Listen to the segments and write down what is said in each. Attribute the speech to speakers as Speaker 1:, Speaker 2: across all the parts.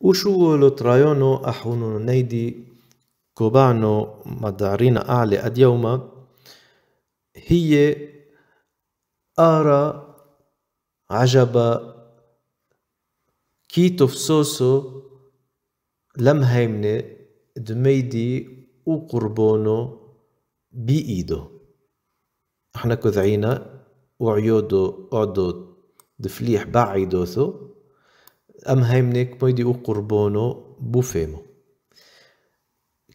Speaker 1: وشو ترايونو أحونو نيدي كوبانو مدارينا أعلى أديوما هي أرى عجبا كي تفسوسو لم هيمني دميدي وقربونو بإيدو احنا كذعينا وعيودو عدو دفليح بعيدوثو ام هيمنك مۆیدی او قربونو بوفيمو فێمە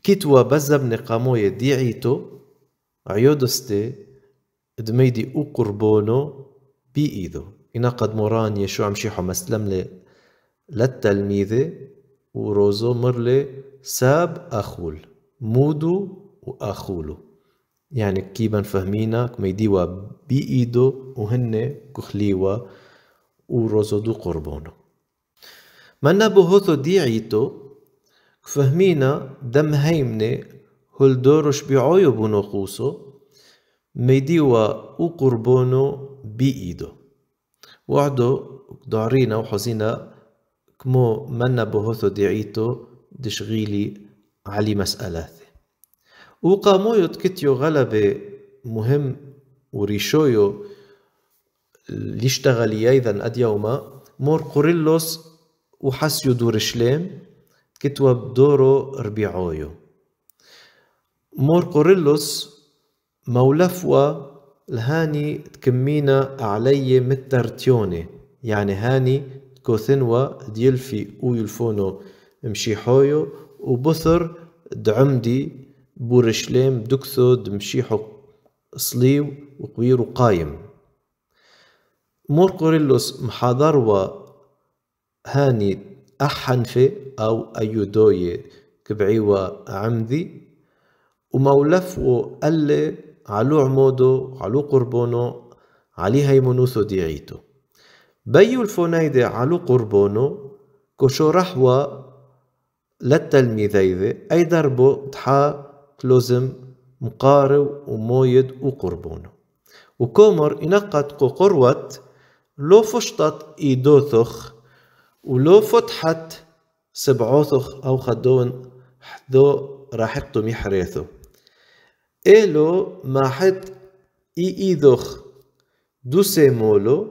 Speaker 1: كيتوا بزب يدي ديعيتو عيودستي دميدي او قربونو بي ايدو إنا قد موران يشو عمشيحو مسلم لي للتلميذة وروزو مرلي ساب أخول مودو وأخولو يعني كيبا فهمينا كميديوا بي ايدو وهن كخليوا وروزو دو قربونو منبو هوثو ديعيتو فهمينا دم هيمنة هل دوروش بعيو بنقوصو ميديوا او قربونو بإيدو وعدو دعرينا وحزينا كمو منا بهوثو ديعيتو دشغيلي علي مسألات وقامو يتكتيو غلبة مهم وريشويو ليشتغل أيضا أد يوما مور قريلوس وحس يدور شلام كتوى بدورو ربيعويو مور قوريلوس مولفوا الهاني تكمينا علي مترتيوني يعني هاني كوثنوا ديلفي ويلفونو حويو وبثر دعمدي بورشليم دكثو دمشيحو صليو وقويرو قايم مور قوريلوس محاضروا هاني أحنفي أو أيودوي كبعيوا عمدي ومولفو ألي علو عمودو علو قربونو علي هيمنوثو ديعيتو بيو الفونايدة علو قربونو كشو رحوا للتلميذيذة أي دربو تحا كلوزم مقارو ومويد وقربونو وكومر ينقط قروت لو فشطت إيدوثخ ولو فتحت سبعوث أو خدون حدو راحقتو يحريثو إلو ما حد إي إيدوخ دو سيمولو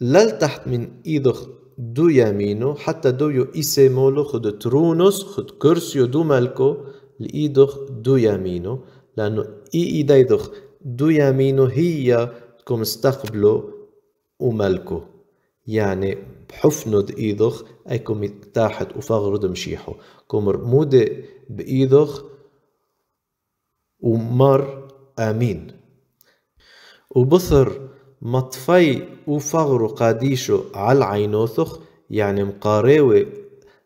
Speaker 1: لل تحت من إيدوخ دو يمينو حتى دو يو إي سيمولو خد ترونوس خد كرسيو دو ملكو لإيدوخ دو يمينو لأنو إي إيديدوخ دو يمينو هي تكون استقبلو وملكو يعني بحفند ايدخ ايكم تاحت وفغرد مشيحو كمر مودي بايدخ ومر امين وبثر مطفي وفغر قاديشو على عينوثخ يعني مقاراوي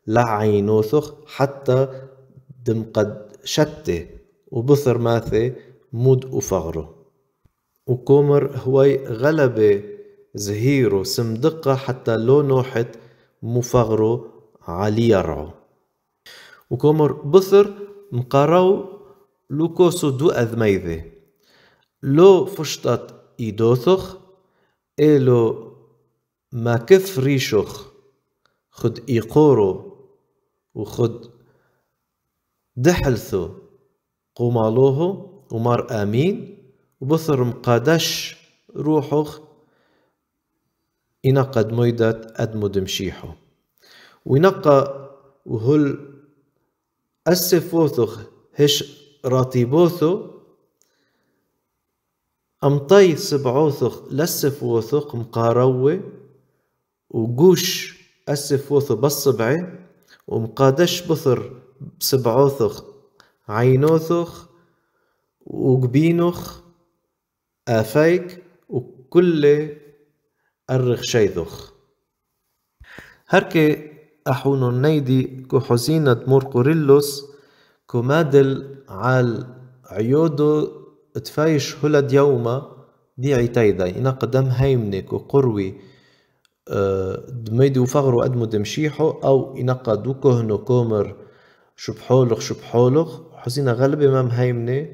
Speaker 1: لعينوثخ حتى دمقد شتي وبثر ماثي مود وفغرو وكومر هوي غلبة زهيرو سمدقة حتى لو نوحت مفغرو علي يرعو وكومر بثر مقراو لوكوسو دو أذميذي لو فشطت إيدوثخ إلو ما كف ريشوخ خد إيقورو وخد دحلثو قمالوهو ومر آمين وبثر مقادش روحوخ إنقد ميدت أدمد مشيحو وينقى وهل أسفوثو هش راتيبوثو أمطي سبعوثو لسفوثو مقاروة وقوش أسفوثو بالصبعي ومقادش بثر سبعوثخ عينوثخ وقبينوخ آفيك وكل أرخ شيذخ هركي أحون مور قوريلوس كو مادل عال عيودو تفايش هلا يوما دي تايدا إنا قدم كو قروي آه، دميدي وفغرو أدمو دمشيحو أو إنا دو كهنو كومر شبحولغ شبحولغ حزينة غلبي مام هيمني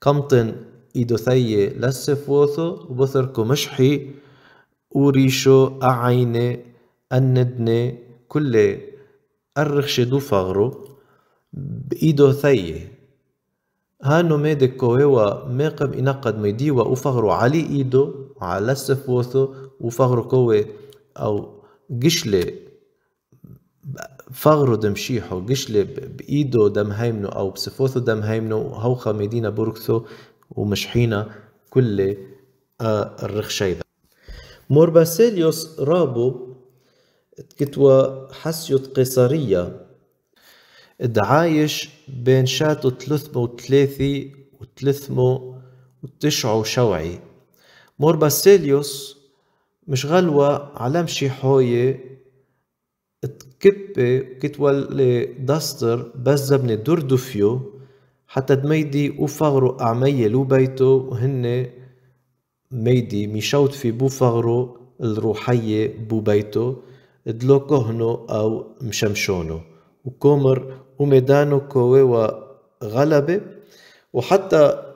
Speaker 1: كمتن إيدو ثيي لسفوثو وبثركو مشحي وريشو أعيني الندنة كله دو فغرو بإيدو ثيه هانو ميدك كوهوا ميقم إنقد ميديوا وفغرو علي إيدو على السفوثو وفغرو كوه أو قشلة فغرو دمشيحو قشلة بإيدو دم هيمنو أو بسفوثو دم هيمنو هوخا ميدينا بوركثو ومشحينا كل آه، الرخشيدة مورباسيليوس رابو كتوى حسيوت قيصرية ادعايش بين شاتو تلثمو تلاثي وتلثمو وتشعو شوعي مورباسيليوس مش غلوة علام شي حوية لي كتولي دستر بزبني دردفيو حتى دميدي وفغرو أعمية لو بيتو وهن ميدي مشوت في بو فغرو الروحية بو بيتو دلو كهنو أو مشمشونو وكومر وميدانو كويوا وغلبة وحتى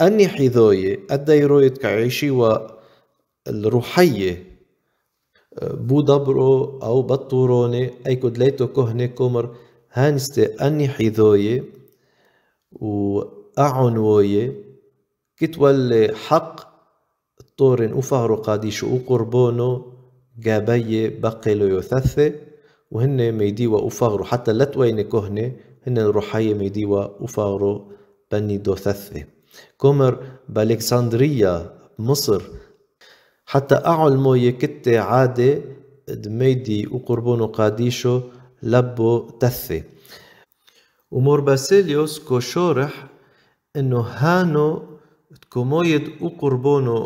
Speaker 1: أني حذوية أدى روية كعيشي والروحية بو دبرو أو بطوروني أي ليتو كهني كومر هانستي أني حذوية وأعنوية كتولي حق الطورن وفهرو شو قربونو جابي بقلو يثثة وهن ميدي وفهرو حتى لا توين كهنة هن الروحية ميدي وفهرو بني دو ثثة كمر بالكسندرية مصر حتى أعلمو يكتة عادة دميدي وقربونو قاديشو لبو تثة ومور باسيليوس كو شورح انه هانو كومويد او قربونو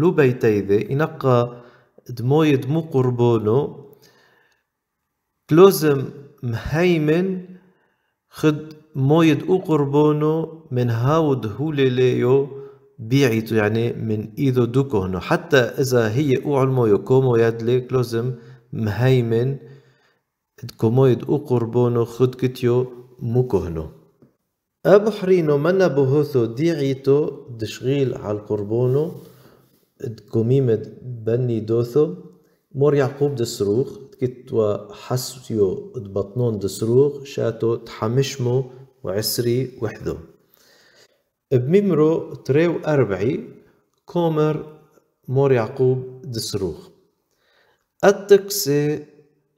Speaker 1: لو بيتيذي ينقى دمويد مو قربونو كلوزم مهيمن خد مويد او قربونو من هاود ليو بيعيتو يعني من ايدو دوكهنو حتى اذا هي او علمويو كومو يدلي كلوزم مهيمن كومويد او قربونو خد كتيو مو كهنو أبحرينو منا بوهوثو ديعيتو دشغيل على القربونو دكوميمة بني دوثو مور يعقوب دسروخ كتوا حسيو دبطنون دسروخ شاتو تحمشمو وعسري وحدو بميمرو تريو أربعي كومر مور يعقوب دسروخ أتكسي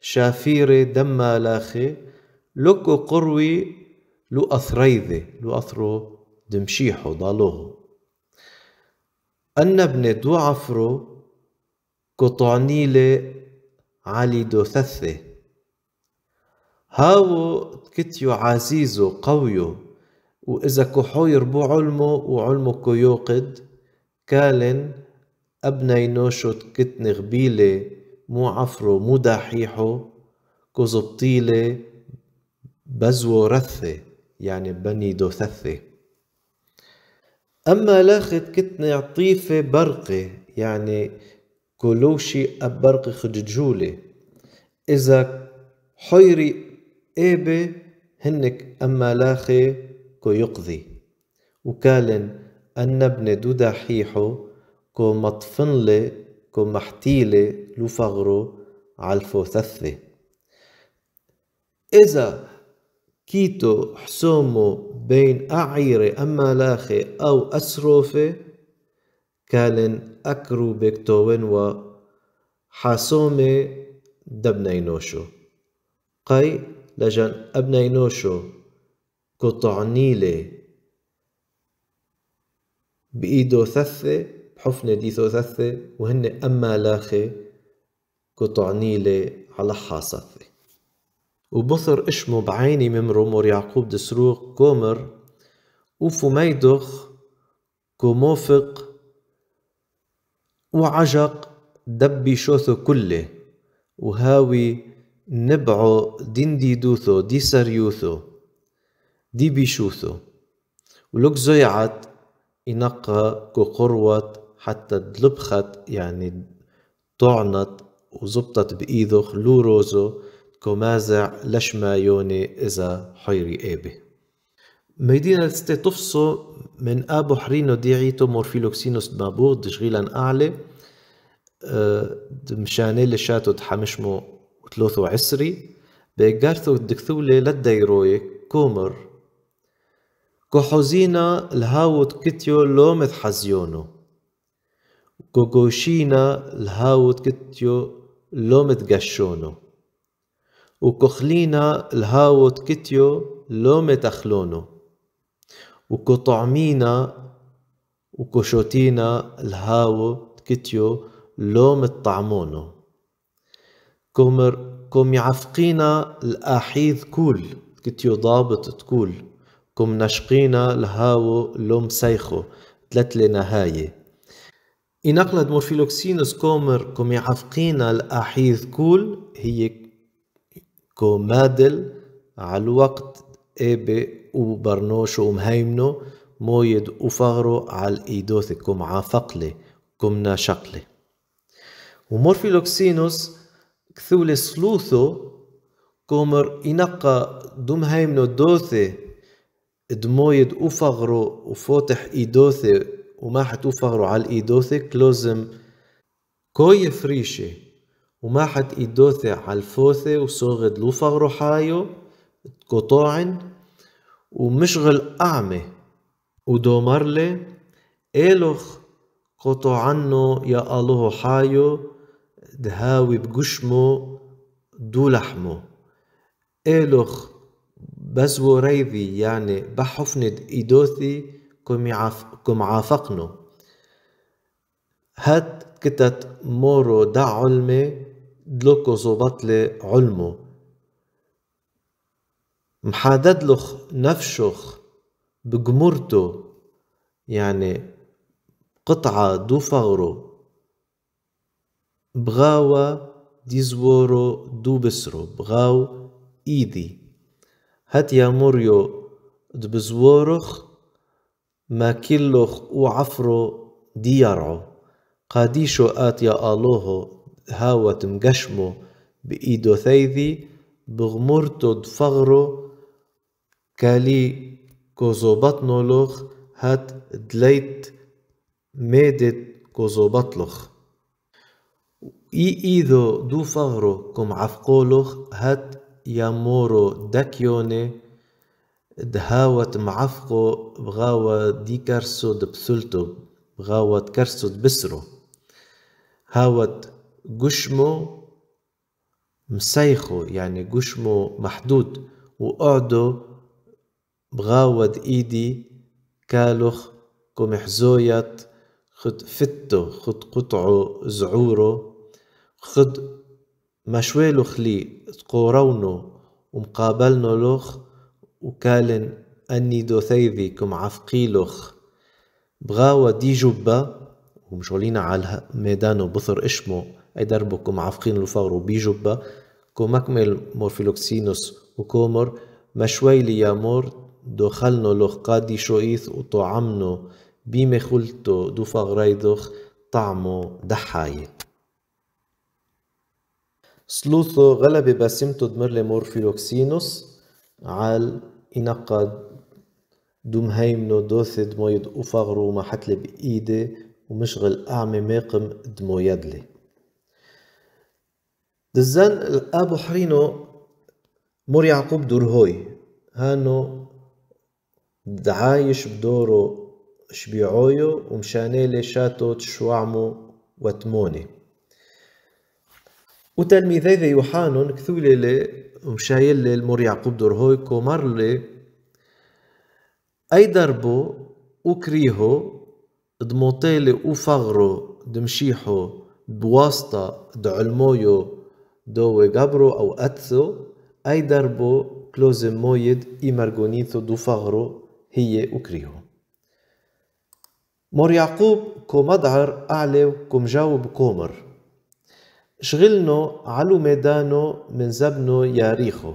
Speaker 1: شافيري دما لاخي لوكو قروي لو أثريذة لو أثرو دمشيحو ضالوه أن ابن دو عفرو كطعنيلة علي دو ثثة هاو كتيو عزيزو قويو وإذا كحو يربو علمو وعلمو يوقد كالن أبني نوشو كتن غبيلة مو عفرو مو دحيحو زبطيلة بزو رثة يعني بني دوثثة أما لاخت كتنة عطيفة برقة يعني كلوشي أبرقي خججولة إذا حيري إيبة هنك أما لاخي كو يقضي وكالن أن ابن دودا حيحو كو مطفنلة كو محتيلة لو فغرو عالفو ثثة إذا كيتو حسومو بين أعيرة أما لاخي أو أسروفة كالن أكرو بكتوين و حاسومي دبنينوشو قي لجن أبنينوشو كطعنيلي بإيدو ثثة بحفنة ديثو ثثة وهن أما لاخي كطعنيلي على حاصثة وبثر اشمو بعيني ممرمر يعقوب دسروق كومر وفميدخ كوموفق وعجق دبي شوثو كله وهاوي نبعو دندي دوثو دي سريوثو دي بيشوثو ولوك زيعت ينقى كقروت حتى دلبخت يعني طعنت وزبطت بإيدو روزو كومازع لشما يوني إذا حيري إيبي ميدينة تفصو من أبو حرينو ديعيتو مورفيلوكسينوس مابور دشغيلا أعلى دمشاني لشاتو تحمشمو ثلوثو عسري بيقارثو الدكثولي لديروي كومر كوحوزينا الهاوت كتيو لومث حزيونو كوكوشينا الهاوت كتيو لومت قشونو وكخلينا الهاوت كتيو لومي متخلونو وكطعمينا وكشوتينا الهاو كتيو لو متطعمونو كومر كوم يعفقينا الأحيذ كول كتيو ضابط تكول كوم نشقينا الهاو لوم سيخو تلات لنهاية إنقلد مورفيلوكسينوس كومر كوم يعفقينا الأحيذ كول هي كومادل على الوقت إيبي وبرنوش ومهيمنو مويد وفغرو على إيدوث كمعة فقلة كمنا شقلة ومورفيلوكسينوس كثولي سلوثو كومر انقا دم هيمنو دوثي دمويد وفغرو وفوتح إيدوثي وما حتوفغرو على الإيدوثي كلوزم كوي فريشي وماحت إيدوثة على الفوثة وصوغد لوفغ روحايو قطاعن ومشغل أعمى ودومرلي إلوخ قطو عنو يا الله حايو دهاوي بقشمو دو لحمو إلوخ بزو يعني بحفند إيدوثي كم, عف... كم عافقنو هات كتت مورو دع علمي دلوكوز وبطلة علمو محاددلخ نفشخ بجمرتو يعني قطعة دو فورو بغاوة ديزورو دو بسرو بغاو إيدي هات يا موريو دبزورخ ما كلخ وعفرو ديارعو قاديشو آت يا آلوهو هاوت مقشمو بإيدو ثيذي بغمرتو دفغرو كالي كوزو بطنولوخ هات دليت ميدت كوزو بطلوخ إي إيدو دو فغرو كم عفقولوخ هات يامورو دكيوني دهاوت معفقو بغاوة دي كارسو دبسلتو بغاوة كارسو دبسرو هاوت قشمه مسيخه يعني قشمه محدود وقعده بغاود ايدي كالخ قمح زويت خد فتو خد قطعو زعورو خد مشويلو خلي تقورونو ومقابلنو لخ وكالن أني دوثيذي كم عفقيلوخ بغاوة دي جبة ومشغولين على ميدانو بثر إشمو اي يدربكم عافقين الفغر كو كومكمل مورفيلوكسينوس وكومر مشوي ليامور دو خلنو قادي شويث وطعمنو بيمي خلتو دو فغريدوخ طعمو دحاية سلوثو غلب بسمتو دمرلي مورفيلوكسينوس عال انقاد دوم هيمنو دوثي دمويد وفغرو ما حتلي بإيدي ومشغل أعمي ميقم دمويدلي يدلي دزن الأبو حرينو مور يعقوب دور هوي هانو دعايش بدورو شبيعويو ومشاني لشاتو تشوعمو وتموني وتلميذي ذي يوحانون كثولي لي ومشايل لي المور يعقوب هوي كومر لي اي دربو وكريهو دموطيلي وفغرو دمشيحو بواسطة دعلمويو دوي غابرو أو أتسو أي دربو كلوزم مويد مارغونيثو دو فغرو هي اوكريو مور يعقوب كو مدعر أعلى جاوب كومر شغلنو علو ميدانو من زبنو ياريخو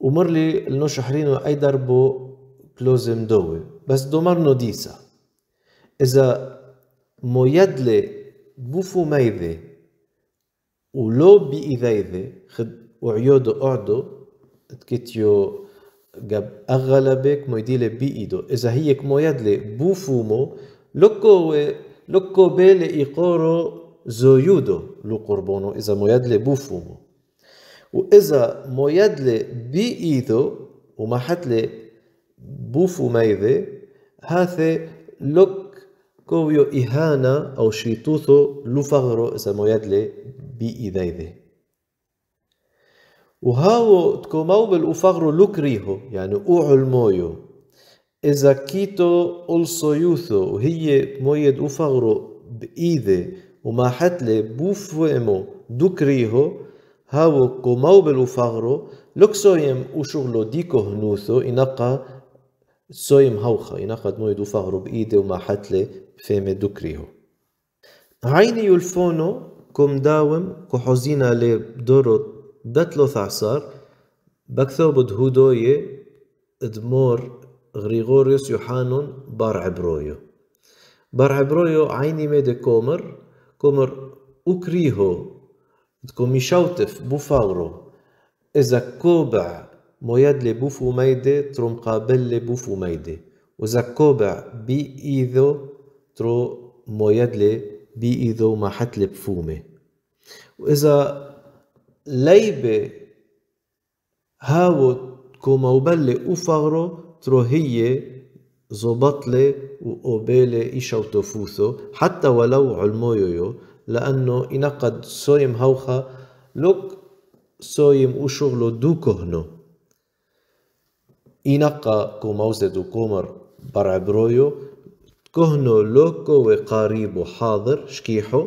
Speaker 1: ومر لي لنو شحرينو أي دربو كلوزم دوي بس دومرنو ديسا إذا مويدلي بوفو ميدي ولو إذا خد وعيودو أعدو تكتيو جاب أغلبك مو بي بإيدو إذا هي مو يدلي بوفومو لوكو لوكو بيلي إيقورو زويودو لو قربونو إذا مو يدلي بوفومو وإذا مو يدلي بإيدو وما حتلي بوفو ميذي هاثي لوك كويو إهانة أو شيطوثو لوفغرو سمويادلي بإيدايده وهاو تكومو بالأفغرو لكريهو يعني أوعو المويو إذا كيتو ألصو يوثو وهي مويد أفغرو بإيدي وما حتلي بوفوئمو دكريهو هاو كومو بالأفغرو لوكسويم وشغلو ديكو هنوثو إنقا سويم هوخا إنقا تمويد أفغرو فهرو بإيدي وما حتلي feme dukriho. عيني ju lfono, داوم dawem, ko hozina le dorot betlo thasar, دمور غريغوريوس يوحانون بار عبرويو بار عبرويو عيني ميد كومر كومر أكريهو تكومي شوتف بوفاورو إذا كوبع مويد لبوفو ميدي ترمقابل لبوفو ميدي وإذا كوبع بي إيذو طرق ميدلة بإيدو ما حتل بفومة وإذا ليبة هاو كوما وبلة وفغرو ترو هي زبطلة وقبالة إيشا وتفوثو حتى ولو علمويو لأنه ينقد سويم هوخا لوك سويم وشغلو دو كهنو ينقى كوموزد وكومر كومر برعبرويو كهنو لوكو وقاريبو حاضر شكيحو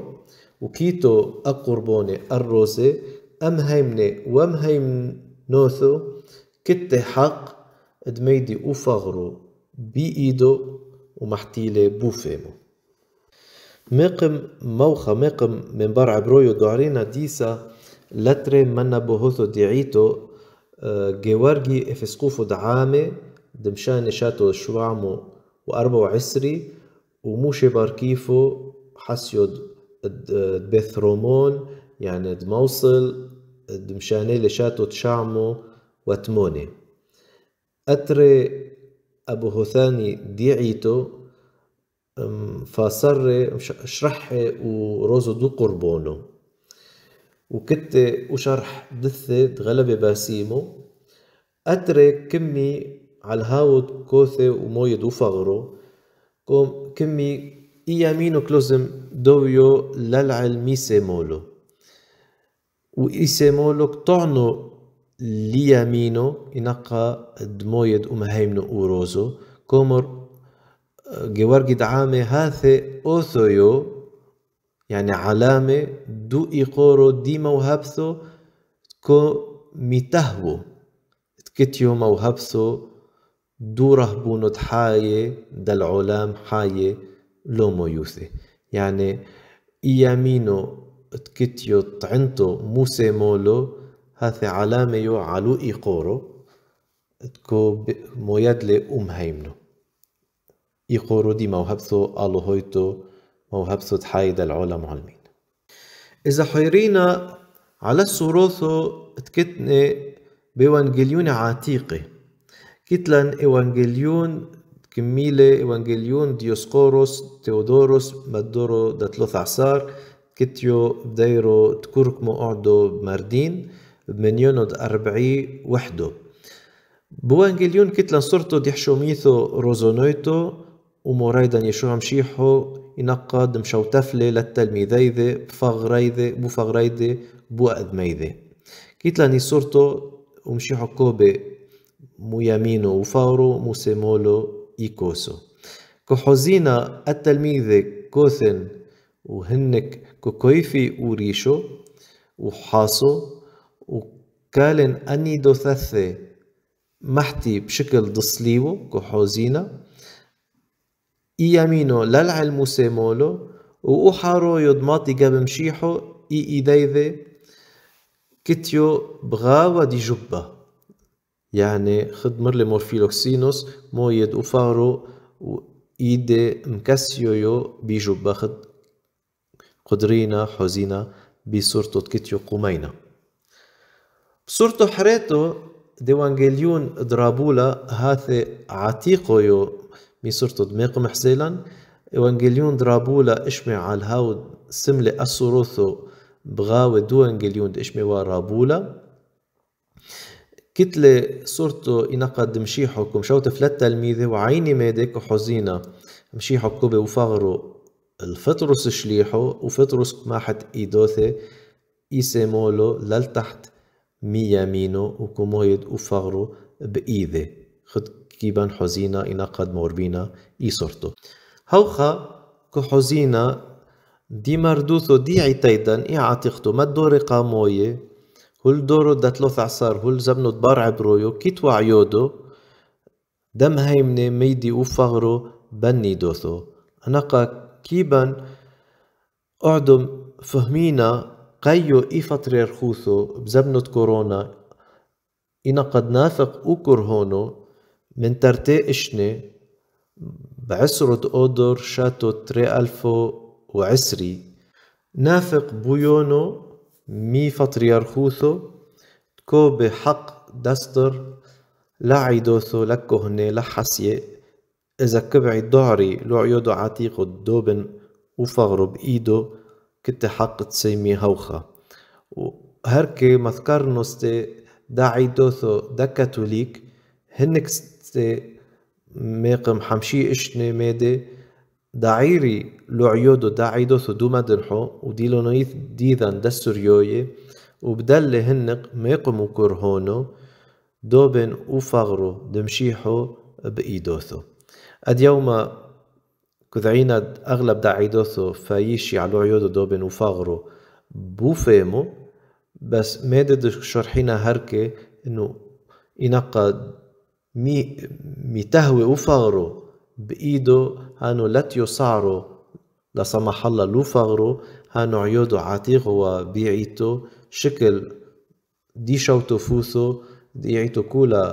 Speaker 1: وكيتو أقربوني الروسي أم هيمني وأم هيم نوثو كتي حق دميدي وفغرو بإيدو ومحتيلي بوفيمو مقم موخا مقم من برع برويو دعرينا ديسا لتري منا بوهوثو دعيتو آه، جيورجي افسقوفو دعامي دمشان شاتو شوامو وأربعة وعسري وموشي باركيفو حسيود دبث رومون يعني دموصل دمشاني لشاتو تشعمو وتموني أتري أبو هثاني ديعيتو فصر شرحي وروزو دو قربونو وكت وشرح دثة غلبة باسيمو أتري كمي هاود كوثي ومويد وفغرو كمي إيامينو كلوزم دويو للعلميسي مولو وإيسي مولو كطعنو ليامينو إنقا دمويد ومهيمنو أوروزو كومر جوارج دعامي هاثي أوثويو يعني علامة دو إيقورو ديما موهبثو كو ميتهو تكتيو موهبثو دو بونت حاية دل علام حاية لومو يوثي يعني إيامينو تكتيو تعنتو موسى مولو هاثي علامة يو علو إيقورو تكو مويدلي أم هيمنو إيقورو دي موهبثو ألو هويتو موهبثو دل علام علمين إذا حيرينا على السروثو تكتني بوانجليون عاتيقي كتلان إوانجليون كميلة إوانجليون ديوسقوروس تيودوروس مدورو دتلوث عصار كتيو بديرو تكوركمو أعدو بماردين بمنيونو أربعي وحدو بوانجيليون صورتو صرتو ديحشوميثو روزونويتو ومورايدا يشوع مشيحو ينقد مشوتفلة للتلميذيذة بفغريذة بفغريذة بوأذميذة كتلان يصورتو ومشيحو كوبي ميامينو وفاورو موسيمولو إيكوسو كحوزينا التلميذ كوثن وهنك كوكويفي وريشو وحاسو وكالن أني دوثثي محتي بشكل دصليو كحوزينا إيامينو للعلم موسيمولو وأحارو يضماطي جاب مشيحو إي إيديذي كتيو بغاوة دي جبه يعني خدمر لي مورفيلوكسينوس مويد وفارو وإيدي مكاسيويو بيجو باخد قدرينا حزينا بصورتو تكتيو قومينا بصورتو حريتو ديوانجيليون درابولا هاثي عتيقو يو مي صورتو دماغو محزيلا إوانجيليون درابولا إشمي عالهاو سملي أسوروثو بغاوي دوانجيليون إشمي ورابولا كتلة صورته ينقد مشيحك ومشوت فلت تلميذه وعيني مادك وحزينة مشيحك كوبي وفغرو الفطرس شليحو وفطرس ماحت إيدوثي إيسيمولو للتحت مي يمينو وكمهيد وفغرو بإيده خد كيبان حزينة ينقد موربينا إي صرتو هوخا كحزينة دي مردوثو دي عتيدا إي عتيقتو ما الدور قامويه هول دورو داتلوث عصار هول زبنو دبار عبرويو كيتوا عيودو دم هيمني ميدي وفغرو بني دوثو أنقا كيبا أعدم فهمينا قيو إي فترة رخوثو بزبنة كورونا إنا قد نافق هونو من ترتي إشني بعسرة أودر شاتو تري ألفو وعسري نافق بويونو مي فطريارخوثو تكو بحق دستر لا عيدوثو لكو هني لحسية إذا كبعي دعري لو عيودو عتيقو الدوبن وفغرو بإيدو كنت حق تسيمي هوخا وهركي مذكرنو ستي دا عيدوثو دا كاتوليك هنك ستي ميقم حمشي اشني ميدي داعيري لعيودو داعيدو ثدوما درحو وديلو نويث ديذان دسر يويه وبدل لهنق ميقمو كرهونو دوبن وفغرو دمشيحو بإيدوثو أد يوما كذعينا أغلب داعيدوثو فايشي على عيودو دوبن وفغرو بوفيمو بس ميدد شرحينا هركي إنو إنقا مي ميتهوي وفغرو بإيدو هانو لاتيو صارو لا سمح الله لو فغرو هانو عيودو عتيغوا بيعيتو شكل دي شوتو فوثو عيتو كولا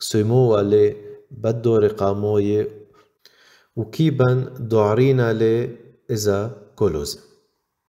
Speaker 1: سمو ولي بدو رقاموي وكيبا دعرينا لي إذا كولوزي